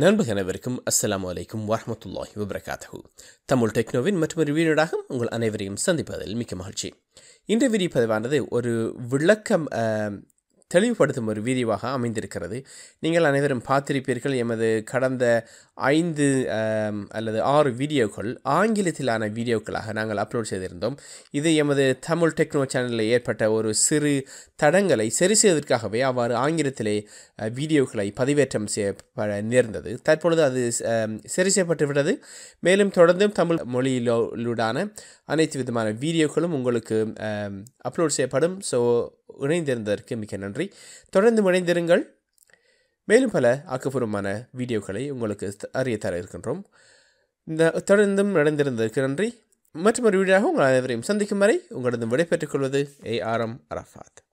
நண்பர்கள் அனைவருக்கும் அஸ்லாம் வலைக்கம் வரமத்துல்லாஹி வபரகாத்தஹு தமிழ் டெக்னோவின் மற்றும் வீடாக உங்கள் அனைவரையும் சந்திப்பதில் மிக்க மகிழ்ச்சி இன்றைய விதி பதிவானது ஒரு விளக்கம் தெளிவுபடுத்தும் ஒரு வீடியோவாக அமைந்திருக்கிறது நீங்கள் அனைவரும் பார்த்திருப்பீர்கள் எமது கடந்த ஐந்து அல்லது ஆறு வீடியோக்கள் ஆங்கிலத்திலான வீடியோக்களாக நாங்கள் அப்லோட் செய்திருந்தோம் இது எமது தமிழ் டெக்னோ சேனலில் ஏற்பட்ட ஒரு சிறு தடங்களை சரி செய்வதற்காகவே அவ்வாறு ஆங்கிலத்திலே வீடியோக்களை பதிவேற்றம் செய்ய நேர்ந்தது தற்பொழுது அது சரி செய்யப்பட்டு விட்டது மேலும் தொடர்ந்தும் தமிழ் மொழியிலூடான அனைத்து விதமான வீடியோக்களும் உங்களுக்கு அப்லோட் செய்யப்படும் ஸோ இணைந்திருந்ததற்கு மிக நன்றி தொடர்ந்து இணைந்திருங்கள் மேலும் பல ஆக்கப்பூர்வமான வீடியோக்களை உங்களுக்கு அறிய தர இருக்கின்றோம் இந்த தொடர்ந்தும் நடந்திருந்ததற்கு நன்றி மற்றொரு வீடாக உங்கள் அனைவரையும் சந்திக்கும் வரை உங்களிடம் விடைபெற்றுக் கொள்வது ஏ ஆர் எம் அரஃபாத்